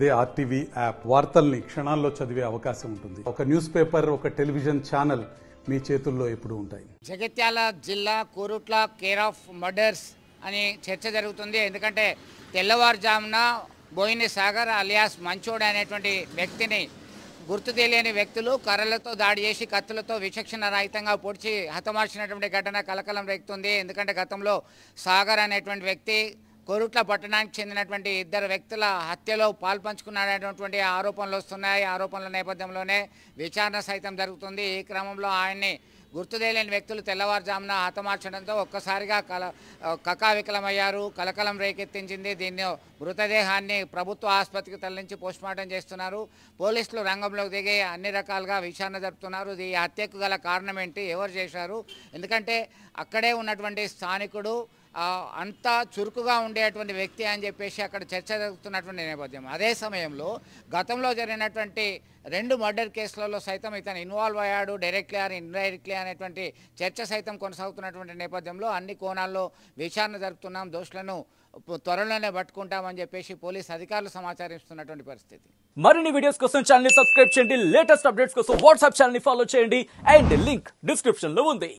అదే RTV app వార్తల్ని క్షణాల్లో చదివే అవకాశం ఉంటుంది ఒక న్యూస్ పేపర్ ఒక టెలివిజన్ ఛానల్ మీ చేతుల్లో ఎప్పుడు ఉంటాయి జగత్యాల జిల్లా కోరుట్ల కేర్ ఆఫ్ మర్డర్స్ అని చర్చ జరుగుతుంది ఎందుకంటే తెల్లవారుజామున బోయిని సాగర్ అలియాస్ మంచోడ్ అనేటువంటి వ్యక్తిని గుర్తు తెలియని వ్యక్తులు కర్రలతో దాడి చేసి కత్తులతో విచక్షణ రహితంగా పొడిచి హతమార్చినటువంటి ఘటన కలకలం రెక్తుంది ఎందుకంటే గతంలో సాగర్ అనేటువంటి వ్యక్తి కొరుట్ల పట్టణానికి చెందినటువంటి ఇద్దరు వ్యక్తుల హత్యలో పాల్పంచుకున్నాడనేటువంటి ఆరోపణలు వస్తున్నాయి ఆరోపణల నేపథ్యంలోనే విచారణ సైతం జరుగుతుంది ఈ క్రమంలో ఆయన్ని గుర్తుదేలేని వ్యక్తులు తెల్లవారుజామున హతమార్చడంతో ఒక్కసారిగా కల కకావికలమయ్యారు కలకలం రేకెత్తించింది దీన్ని మృతదేహాన్ని ప్రభుత్వ ఆసుపత్రికి తరలించి పోస్టుమార్టం చేస్తున్నారు పోలీసులు రంగంలోకి దిగి అన్ని రకాలుగా విచారణ జరుపుతున్నారు ఈ హత్యకు గల కారణం ఏంటి ఎవరు చేశారు ఎందుకంటే అక్కడే ఉన్నటువంటి స్థానికుడు అంతా చురుకుగా ఉండేటువంటి వ్యక్తి అని చెప్పేసి అక్కడ చర్చ జరుగుతున్నటువంటి నేపథ్యం అదే సమయంలో గతంలో జరిగినటువంటి రెండు మర్డర్ కేసులలో సైతం ఇతను ఇన్వాల్వ్ అయ్యాడు డైరెక్ట్లీ అని ఇన్డైరెక్ట్లీ అనేటువంటి చర్చ సైతం కొనసాగుతున్నటువంటి నేపథ్యంలో అన్ని కోణాల్లో విచారణ జరుపుతున్నాం దోషులను త్వరలోనే పట్టుకుంటామని చెప్పేసి పోలీస్ అధికారులు సమాచారం ఇస్తున్నటువంటి పరిస్థితి మరిన్ని వీడియోస్ కోసం ఛానల్ సబ్స్క్రైబ్ చేయండి లేటెస్ట్ అప్డేట్స్ కోసం వాట్సాప్ ఛానల్ ఫాలో చేయండి అండ్ లింక్ డిస్క్రిప్షన్ లో ఉంది